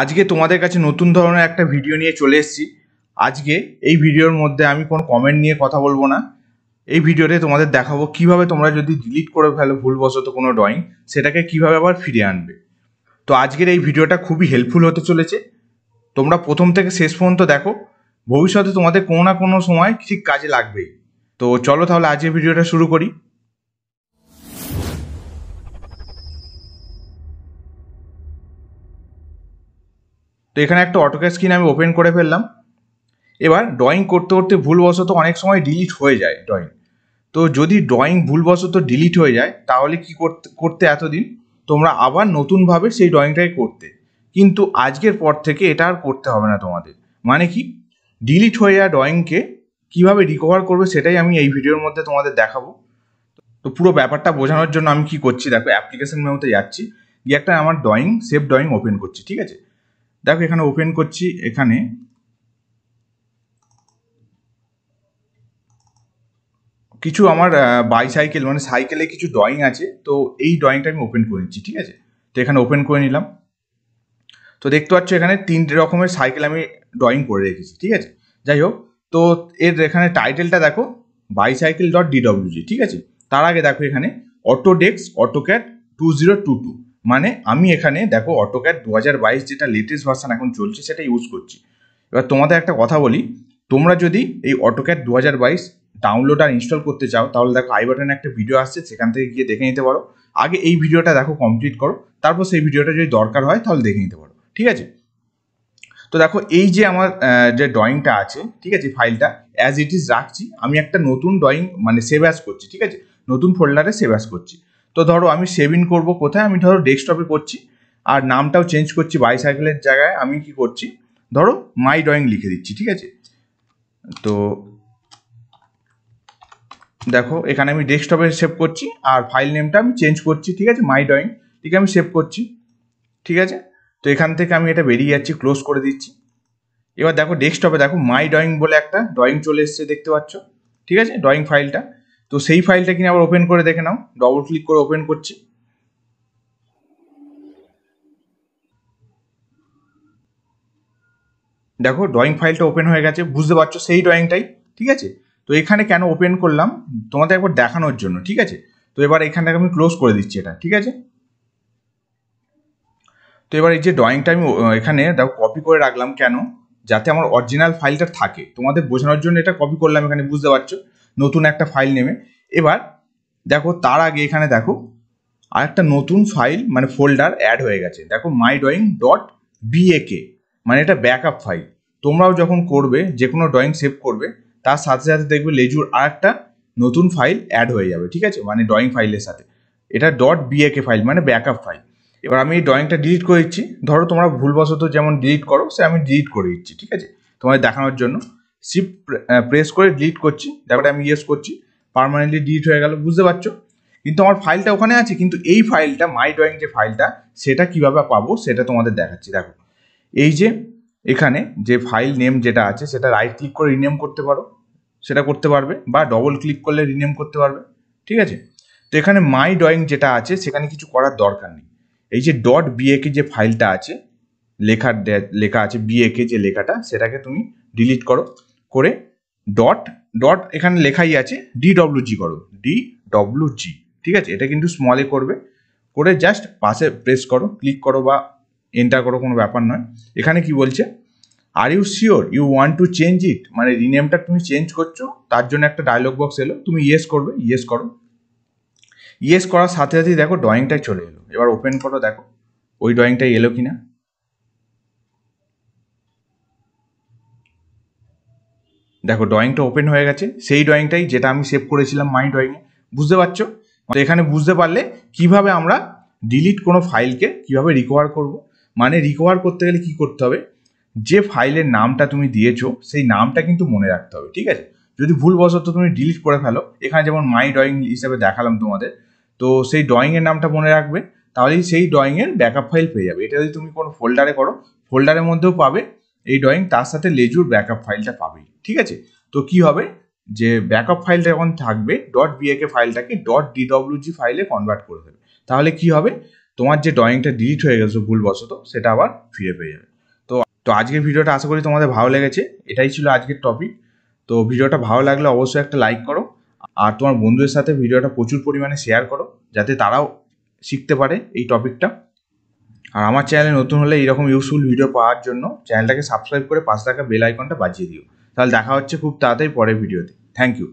আজকে তোমাদের কাছে নতুন ধরনের একটা ভিডিও নিয়ে চলে এসেছি আজকে এই ভিডিওর মধ্যে আমি কোনো কমেন্ট নিয়ে কথা বলবো না এই ভিডিওতে তোমাদের দেখাবো কিভাবে তোমরা যদি ডিলিট করে ফেলো ভুলবশত কোনো ড্রয়িং সেটাকে কিভাবে আবার ফিরে আনবে তো আজকের এই ভিডিওটা খুবই হেল্পফুল হতে চলেছে তোমরা প্রথম থেকে শেষ পর্যন্ত দেখো ভবিষ্যতে তোমাদের কোনো না কোনো সময় ঠিক কাজে লাগবেই তো চলো তাহলে আজকের ভিডিওটা শুরু করি তো এখানে একটা অটোক্যাট স্ক্রিন আমি ওপেন করে ফেললাম এবার ড্রয়িং করতে করতে ভুলবশত অনেক সময় ডিলিট হয়ে যায় ড্রয়িং তো যদি ড্রয়িং ভুলবশত ডিলিট হয়ে যায় তাহলে কি করতে এতদিন তোমরা আবার নতুনভাবে সেই ড্রয়িংটাই করতে কিন্তু আজকের পর থেকে এটা আর করতে হবে না তোমাদের মানে কি ডিলিট হয়ে যাওয়া ড্রয়িংকে কীভাবে রিকভার করবে সেটাই আমি এই ভিডিওর মধ্যে তোমাদের দেখাবো তো পুরো ব্যাপারটা বোঝানোর জন্য আমি কি করছি দেখো অ্যাপ্লিকেশন মেমোতে যাচ্ছি গিয়ে একটা আমার ড্রয়িং সেভ ড্রয়িং ওপেন করছি ঠিক আছে দেখো এখানে ওপেন করছি এখানে কিছু আমার বাইসাইকেল মানে সাইকেলে কিছু ড্রয়িং আছে তো এই ড্রয়িংটা আমি ওপেন করে নিচ্ছি ঠিক আছে তো এখানে ওপেন করে নিলাম তো দেখতে পাচ্ছ এখানে তিনটে রকমের সাইকেল আমি ড্রয়িং করে রেখেছি ঠিক আছে যাই হোক তো এর এখানে টাইটেলটা দেখো বাইসাইকেল ডট ডিডব্লিউজি ঠিক আছে তার আগে দেখো এখানে অটোডেক্স AutoCAD two zero two two মানে আমি এখানে দেখো অটোক্যাট দু হাজার বাইশ যেটা লেটেস্ট ভার্সান এখন চলছে সেটা ইউজ করছি এবার তোমাদের একটা কথা বলি তোমরা যদি এই অটোক্যাট দু হাজার বাইশ ডাউনলোড আর ইনস্টল করতে চাও তাহলে দেখো আই বাটনে একটা ভিডিও আসছে সেখান থেকে গিয়ে দেখে নিতে পারো আগে এই ভিডিওটা দেখো কমপ্লিট করো তারপর সেই ভিডিওটা যদি দরকার হয় তাহলে দেখে নিতে পারো ঠিক আছে তো দেখো এই যে আমার যে ড্রয়িংটা আছে ঠিক আছে ফাইলটা অ্যাজ ইট ইজ রাখছি আমি একটা নতুন ড্রয়িং মানে সেভ অ্যাজ করছি ঠিক আছে নতুন ফোল্ডারে সেভ অ্যাজ করছি তো ধরো আমি সেভ ইন করবো কোথায় আমি ধরো ডেস্কটপে করছি আর নামটাও চেঞ্জ করছি বাইসাইকেলের জায়গায় আমি কি করছি ধরো মাই ড্রয়িং লিখে দিচ্ছি ঠিক আছে তো দেখো এখানে আমি ডেস্কটপে সেভ করছি আর ফাইল নেমটা আমি চেঞ্জ করছি ঠিক আছে মাই ড্রয়িং ঠিক আমি সেভ করছি ঠিক আছে তো এখান থেকে আমি এটা বেরিয়ে যাচ্ছি ক্লোজ করে দিচ্ছি এবার দেখো ডেস্কটপে দেখো মাই ড্রয়িং বলে একটা ড্রয়িং চলে এসছে দেখতে পাচ্ছ ঠিক আছে ড্রয়িং ফাইলটা তো সেই ফাইলটা কিনে আবার ওপেন করে দেখে নাও ডবল ক্লিক করে ওপেন করছি দেখো ড্রয়িং ফাইলটা ওপেন হয়ে গেছে বুঝতে পারছো সেই ড্রয়িংটাই ঠিক আছে তো এখানে কেন ওপেন করলাম তোমাদের একবার দেখানোর জন্য ঠিক আছে তো এবার এখানটাকে আমি ক্লোজ করে দিচ্ছি এটা ঠিক আছে তো এবার এই যে ড্রয়িংটা আমি এখানে দেখো কপি করে রাখলাম কেন যাতে আমার অরিজিনাল ফাইলটা থাকে তোমাদের বোঝানোর জন্য এটা কপি করলাম এখানে বুঝতে পারছো নতুন একটা ফাইল নেমে এবার দেখো তার আগে এখানে দেখো আর একটা নতুন ফাইল মানে ফোল্ডার অ্যাড হয়ে গেছে দেখো মাই ড্রয়িং ডট বিএকে মানে এটা ব্যাকআপ ফাইল তোমরাও যখন করবে যে কোনো ড্রয়িং সেভ করবে তার সাথে সাথে দেখবে লেজুর আর একটা নতুন ফাইল অ্যাড হয়ে যাবে ঠিক আছে মানে ড্রয়িং ফাইলের সাথে এটা ডট বিএকে ফাইল মানে ব্যাকআপ ফাইল এবার আমি এই ড্রয়িংটা ডিলিট করে দিচ্ছি ধরো তোমরা ভুলবশত যেমন ডিলিট করো সে আমি ডিলিট করে দিচ্ছি ঠিক আছে তোমাদের দেখানোর জন্য শিফট প্রেস করে ডিলিট করছি তারপরে আমি ইয়েস করছি পারমানেন্টলি ডিলিট হয়ে গেল বুঝতে পারছো কিন্তু আমার ফাইলটা ওখানে আছে কিন্তু এই ফাইলটা মাই ড্রয়িং যে ফাইলটা সেটা কিভাবে পাবো সেটা তোমাদের দেখাচ্ছি দেখো এই যে এখানে যে ফাইল নেম যেটা আছে সেটা রাইট ক্লিক করে রিনেম করতে পারো সেটা করতে পারবে বা ডবল ক্লিক করলে রিনেম করতে পারবে ঠিক আছে তো এখানে মাই ড্রয়িং যেটা আছে সেখানে কিছু করার দরকার নেই এই যে ডট বিএকে যে ফাইলটা আছে লেখার লেখা আছে বিএকে যে লেখাটা সেটাকে তুমি ডিলিট করো করে ডট ডট এখানে লেখাই আছে ডি জি করো ডি জি ঠিক আছে এটা কিন্তু স্মলে করবে করে জাস্ট পাশে প্রেস করো ক্লিক করো বা এন্টার করো কোনো ব্যাপার নয় এখানে কি বলছে are you sure you want to change it মানে রিনেমটা তুমি চেঞ্জ করছো তার জন্য একটা ডায়লগ বক্স এলো তুমি ইয়েস করবে ইয়েস করো ইয়েস করার সাথে সাথেই দেখো ড্রয়িংটাই চলে এলো এবার ওপেন করো দেখো ওই ড্রয়িংটাই এলো কি না দেখো ড্রয়িংটা ওপেন হয়ে গেছে সেই ড্রয়িংটাই যেটা আমি সেভ করেছিলাম মাই ড্রয়িংয়ে বুঝতে পারছো তো এখানে বুঝতে পারলে কিভাবে আমরা ডিলিট কোনো ফাইলকে কিভাবে রিকভার করব মানে রিকভার করতে গেলে কি করতে হবে যে ফাইলের নামটা তুমি দিয়েছো সেই নামটা কিন্তু মনে রাখতে হবে ঠিক আছে যদি ভুলবশত তুমি ডিলিট করে ফেলো এখানে যেমন মাই ড্রয়িং হিসাবে দেখালাম তোমাদের তো সেই ড্রয়িংয়ের নামটা মনে রাখবে তাহলেই সেই ড্রয়িংয়ের ব্যাকআপ ফাইল পেয়ে যাবে এটা যদি তুমি কোনো ফোল্ডারে করো ফোল্ডারের মধ্যেও পাবে এই ড্রয়িং তার সাথে লেজুর ব্যাকআপ ফাইলটা পাবেই ঠিক আছে তো কি হবে যে ব্যাকআপ ফাইলটা যখন থাকবে ডট বিএকে ফাইলটাকে ডট ডিডব্লিউজি ফাইলে কনভার্ট করে দেবে তাহলে কি হবে তোমার যে ড্রয়িংটা ডিলিট হয়ে গেছে ভুলবশত সেটা আবার ফিরে পেয়ে যাবে তো তো আজকের ভিডিওটা আশা করি তোমাদের ভালো লেগেছে এটাই ছিল আজকের টপিক তো ভিডিওটা ভালো লাগলে অবশ্যই একটা লাইক করো আর তোমার বন্ধুদের সাথে ভিডিওটা প্রচুর পরিমাণে শেয়ার করো যাতে তারাও শিখতে পারে এই টপিকটা আর আমার চ্যানেলে নতুন হলে এইরকম ইউজফুল ভিডিও পাওয়ার জন্য চ্যানেলটাকে সাবস্ক্রাইব করে পাশে থাকা বেল আইকনটা বাজিয়ে দিও তাহলে দেখা হচ্ছে খুব তাড়াতাড়ি পরের ভিডিওতে থ্যাংক ইউ